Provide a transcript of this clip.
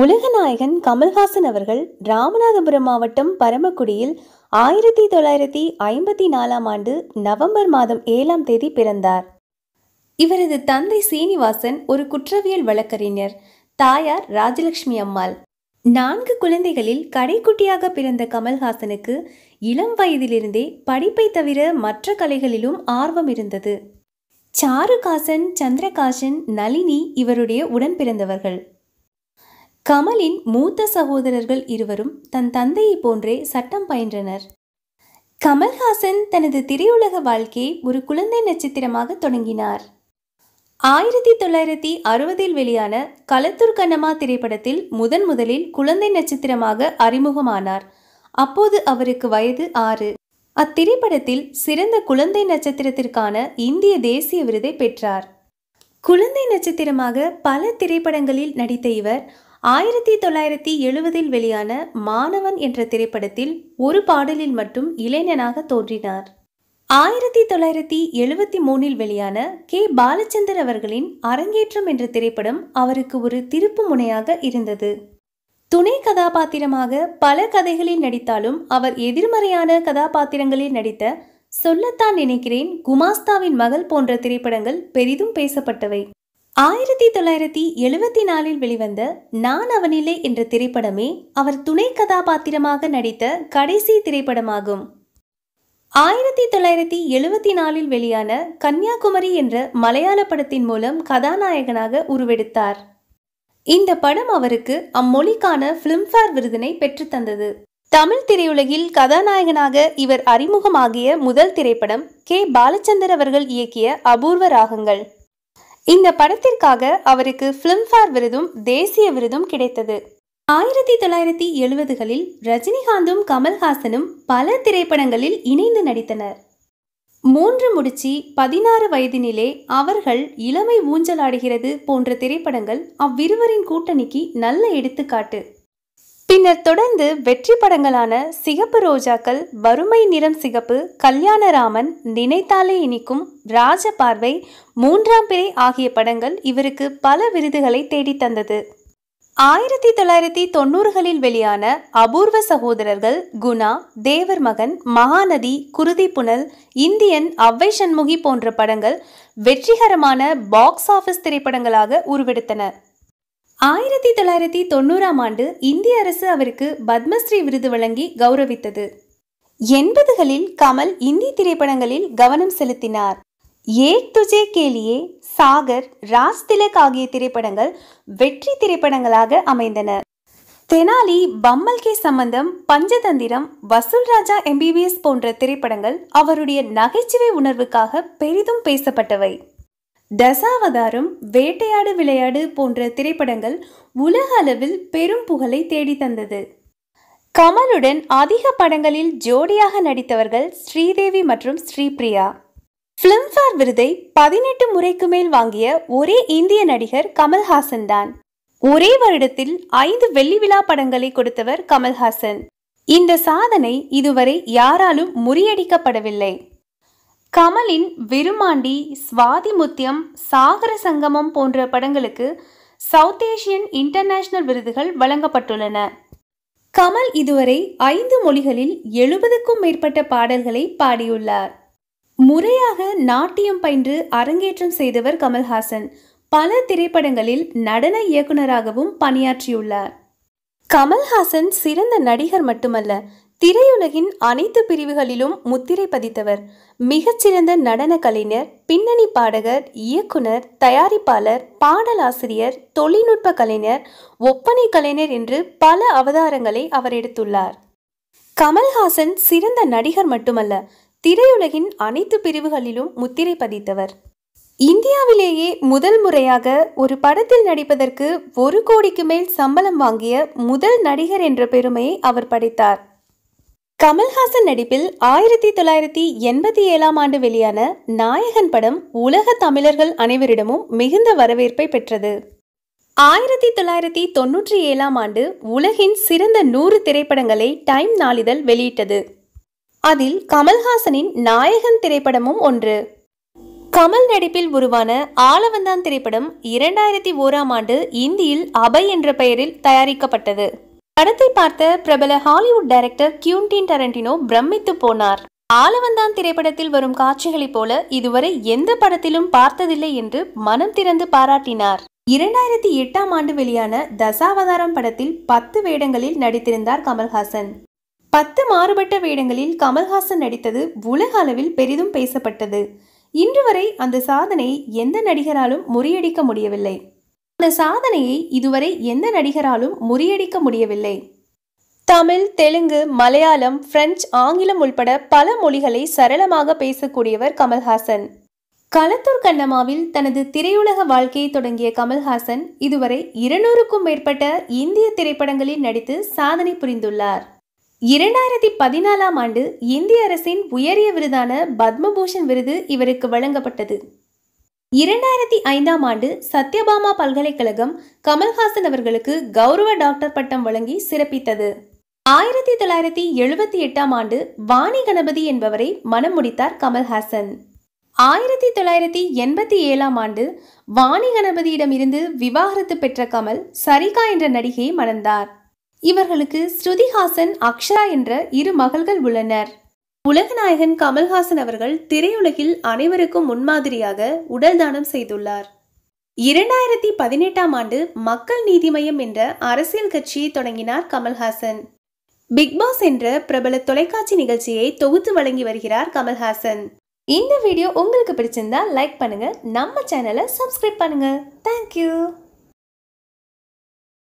உலகநாயகன் கமல்ஹாசன் அவர்கள் ராமநாதபுரம் மாவட்டம் பரமக்குடியில் ஆயிரத்தி தொள்ளாயிரத்தி ஐம்பத்தி நாலாம் ஆண்டு நவம்பர் மாதம் ஏழாம் தேதி பிறந்தார் இவரது தந்தை சீனிவாசன் ஒரு குற்றவியல் வழக்கறிஞர் தாயார் ராஜலட்சுமி அம்மாள் நான்கு குழந்தைகளில் கடைக்குட்டியாக பிறந்த கமல்ஹாசனுக்கு இளம் வயதிலிருந்தே படிப்பை தவிர மற்ற கலைகளிலும் ஆர்வம் இருந்தது சாருகாசன் சந்திரகாசன் நளினி இவருடைய உடன் பிறந்தவர்கள் கமலின் மூத்த சகோதரர்கள் இருவரும் தன் தந்தையை போன்றே சட்டம் பயின்றனர் கமல்ஹாசன் தனது திரையுலக வாழ்க்கையை ஒரு குழந்தை நட்சத்திரமாக தொடங்கினார் ஆயிரத்தி தொள்ளாயிரத்தி அறுபதில் வெளியான கலத்தூர் கண்ணம்மா திரைப்படத்தில் முதன் முதலில் குழந்தை நட்சத்திரமாக அறிமுகமானார் அப்போது அவருக்கு வயது ஆறு அத்திரைப்படத்தில் சிறந்த குழந்தை நட்சத்திரத்திற்கான இந்திய தேசிய விருதை பெற்றார் குழந்தை நட்சத்திரமாக பல திரைப்படங்களில் நடித்த இவர் ஆயிரத்தி தொள்ளாயிரத்தி எழுபதில் வெளியான மாணவன் என்ற திரைப்படத்தில் ஒரு பாடலில் மட்டும் இளைஞனாக தோன்றினார் ஆயிரத்தி தொள்ளாயிரத்தி எழுபத்தி மூணில் வெளியான கே பாலச்சந்தர் அவர்களின் அரங்கேற்றம் என்ற திரைப்படம் அவருக்கு ஒரு திருப்பு முனையாக இருந்தது துணை கதாபாத்திரமாக பல கதைகளில் நடித்தாலும் அவர் எதிர்மறையான கதாபாத்திரங்களில் நடித்த சொல்லத்தான் நினைக்கிறேன் குமாஸ்தாவின் மகள் போன்ற திரைப்படங்கள் பெரிதும் பேசப்பட்டவை ஆயிரத்தி தொள்ளாயிரத்தி எழுபத்தி நாலில் வெளிவந்த நான் அவனில்லை என்ற திரைப்படமே அவர் துணை கதாபாத்திரமாக நடித்த கடைசி திரைப்படமாகும் ஆயிரத்தி தொள்ளாயிரத்தி எழுபத்தி நாலில் வெளியான கன்னியாகுமரி என்ற மலையாள படத்தின் மூலம் கதாநாயகனாக உருவெடுத்தார் இந்த படம் அவருக்கு அம்மொழிக்கான பிலிம்ஃபேர் விருதினை பெற்றுத்தந்தது தமிழ் திரையுலகில் கதாநாயகனாக இவர் அறிமுகமாகிய முதல் திரைப்படம் கே பாலச்சந்தர் அவர்கள் இயக்கிய அபூர்வ ராகங்கள் இந்த படத்திற்காக அவருக்கு பிலிம்ஃபேர் விருதும் தேசிய விருதும் கிடைத்தது ஆயிரத்தி தொள்ளாயிரத்தி எழுபதுகளில் ரஜினிகாந்தும் கமல்ஹாசனும் பல திரைப்படங்களில் இணைந்து நடித்தனர் மூன்று முடிச்சி பதினாறு வயதினிலே அவர்கள் இளமை ஊஞ்சலாடுகிறது போன்ற திரைப்படங்கள் அவ்விருவரின் கூட்டணிக்கு நல்ல எடுத்துக்காட்டு பின்னர் தொடர்ந்து வெற்றி படங்களான சிகப்பு ரோஜாக்கள் வறுமை நிறம் சிகப்பு கல்யாணராமன் நினைத்தாலே இனிக்கும் ராஜ பார்வை மூன்றாம் பிறை ஆகிய படங்கள் இவருக்கு பல விருதுகளை தேடித்தந்தது ஆயிரத்தி தொள்ளாயிரத்தி தொண்ணூறுகளில் வெளியான அபூர்வ சகோதரர்கள் குணா தேவர் மகன் மகாநதி குருதி புனல் இந்தியன் அவ்வை சண்முகி போன்ற படங்கள் வெற்றிகரமான பாக்ஸ் ஆஃபீஸ் திரைப்படங்களாக உருவெடுத்தன ஆயிரத்தி தொள்ளாயிரத்தி தொண்ணூறாம் ஆண்டு இந்திய அரசு அவருக்கு பத்மஸ்ரீ விருது வழங்கி கௌரவித்தது எண்பதுகளில் கமல் இந்தி திரைப்படங்களில் கவனம் செலுத்தினார் ஏக் துஜே கேலியே சாகர் ராஜ் திலக் ஆகிய திரைப்படங்கள் வெற்றி திரைப்படங்களாக அமைந்தன தெனாலி பம்மல் கே சம்பந்தம் பஞ்சதந்திரம் வசூல் ராஜா எம்பிபிஎஸ் போன்ற திரைப்படங்கள் அவருடைய நகைச்சுவை உணர்வுக்காக பெரிதும் பேசப்பட்டவை தசாவதாரம் வேட்டையாடு விளையாடு போன்ற திரைப்படங்கள் உலக அளவில் பெரும் புகழை தேடித்தந்தது கமலுடன் அதிக படங்களில் ஜோடியாக நடித்தவர்கள் ஸ்ரீதேவி மற்றும் ஸ்ரீபிரியா ஃபிலிம்ஃபேர் விருதை பதினெட்டு முறைக்கு மேல் வாங்கிய ஒரே இந்திய நடிகர் கமல்ஹாசன் தான் ஒரே வருடத்தில் ஐந்து வெள்ளி விழா படங்களை கொடுத்தவர் கமல்ஹாசன் இந்த சாதனை இதுவரை யாராலும் முறியடிக்கப்படவில்லை கமலின் விருமாண்டி சுவாதிமுத்தியம் சாகர சங்கமம் போன்ற படங்களுக்கு சவுத் ஏஷியன் இன்டர்நேஷனல் விருதுகள் வழங்கப்பட்டுள்ளன கமல் இதுவரை ஐந்து மொழிகளில் எழுபதுக்கும் மேற்பட்ட பாடல்களை பாடியுள்ளார் முறையாக நாட்டியம் பயின்று அரங்கேற்றம் செய்தவர் கமல்ஹாசன் பல திரைப்படங்களில் நடன இயக்குநராகவும் பணியாற்றியுள்ளார் கமல்ஹாசன் சிறந்த நடிகர் மட்டுமல்ல திரையுலகின் அனைத்து பிரிவுகளிலும் முத்திரை பதித்தவர் மிகச்சிறந்த நடன கலைஞர் பின்னணி பாடகர் இயக்குனர் தயாரிப்பாளர் பாடலாசிரியர் தொழில்நுட்ப கலைஞர் ஒப்பனை கலைஞர் என்று பல அவதாரங்களை அவர் எடுத்துள்ளார் கமல்ஹாசன் சிறந்த நடிகர் மட்டுமல்ல திரையுலகின் அனைத்து பிரிவுகளிலும் முத்திரை பதித்தவர் இந்தியாவிலேயே முதல் முறையாக ஒரு படத்தில் நடிப்பதற்கு ஒரு கோடிக்கு மேல் சம்பளம் வாங்கிய முதல் நடிகர் என்ற பெருமையை அவர் படைத்தார் கமல்ஹாசன் நடிப்பில் ஆயிரத்தி தொள்ளாயிரத்தி எண்பத்தி ஏழாம் ஆண்டு வெளியான நாயகன் படம் உலக தமிழர்கள் அனைவரிடமும் மிகுந்த வரவேற்பை பெற்றது ஆயிரத்தி தொள்ளாயிரத்தி தொன்னூற்றி ஏழாம் ஆண்டு உலகின் சிறந்த நூறு திரைப்படங்களை டைம் நாளிதழ் வெளியிட்டது அதில் கமல்ஹாசனின் நாயகன் திரைப்படமும் ஒன்று கமல் நடிப்பில் உருவான ஆலவந்தான் திரைப்படம் இரண்டாயிரத்தி ஓராம் ஆண்டு இந்தியில் அபய் என்ற பெயரில் தயாரிக்கப்பட்டது படத்தை பார்த்த பிரபல ஹாலிவுட் டைரக்டர் கியூன்டின் டரண்டினோ பிரமித்து போனார் ஆலவந்தான் திரைப்படத்தில் வரும் காட்சிகளைப் போல இதுவரை எந்த படத்திலும் பார்த்ததில்லை என்று மனம் திறந்து பாராட்டினார் இரண்டாயிரத்தி எட்டாம் ஆண்டு வெளியான தசாவதாரம் படத்தில் பத்து வேடங்களில் நடித்திருந்தார் கமல்ஹாசன் பத்து மாறுபட்ட வேடங்களில் கமல்ஹாசன் நடித்தது உலக அளவில் பெரிதும் பேசப்பட்டது இன்று வரை அந்த சாதனையை எந்த நடிகராலும் முறியடிக்க முடியவில்லை அந்த சாதனையை இதுவரை எந்த நடிகராலும் முறியடிக்க முடியவில்லை தமிழ் தெலுங்கு மலையாளம் பிரெஞ்சு ஆங்கிலம் உள்பட பல மொழிகளை சரளமாக பேசக்கூடியவர் கமல்ஹாசன் களத்தூர் கண்ணம்மாவில் தனது திரையுலக வாழ்க்கையை தொடங்கிய கமல்ஹாசன் இதுவரை இருநூறுக்கும் மேற்பட்ட இந்திய திரைப்படங்களில் நடித்து சாதனை புரிந்துள்ளார் இரண்டாயிரத்தி பதினாலாம் ஆண்டு இந்திய அரசின் உயரிய விருதான பத்மபூஷன் விருது இவருக்கு வழங்கப்பட்டது இரண்டாயிரத்தி ஐந்தாம் ஆண்டு சத்யபாமா பல்கலைக்கழகம் கமல்ஹாசன் அவர்களுக்கு கௌரவ டாக்டர் பட்டம் வழங்கி சிறப்பித்தது ஆயிரத்தி தொள்ளாயிரத்தி எழுபத்தி எட்டாம் ஆண்டு வாணி கணபதி என்பவரை மனம் முடித்தார் கமல்ஹாசன் ஆயிரத்தி தொள்ளாயிரத்தி எண்பத்தி ஏழாம் ஆண்டு வாணி கணபதியிடமிருந்து விவாகரத்து பெற்ற கமல் சரிகா என்ற நடிகையை மணந்தார் இவர்களுக்கு ஸ்ருதிஹாசன் அக்ஷரா என்ற இரு மகள்கள் உள்ளனர் உலகநாயகன் கமல்ஹாசன் அவர்கள் திரையுலகில் அனைவருக்கும் முன்மாதிரியாக உடல் தானம் செய்துள்ளார் இரண்டாயிரத்தி பதினெட்டாம் ஆண்டு மக்கள் நீதி மையம் என்ற அரசியல் கட்சியை தொடங்கினார் கமல்ஹாசன் பிக்பாஸ் என்ற பிரபல தொலைக்காட்சி நிகழ்ச்சியை தொகுத்து வழங்கி வருகிறார் கமல்ஹாசன் இந்த வீடியோ உங்களுக்கு பிடிச்சிருந்தா லைக் பண்ணுங்க நம்ம சேனலை சப்ஸ்கிரைப் பண்ணுங்க தேங்க்யூ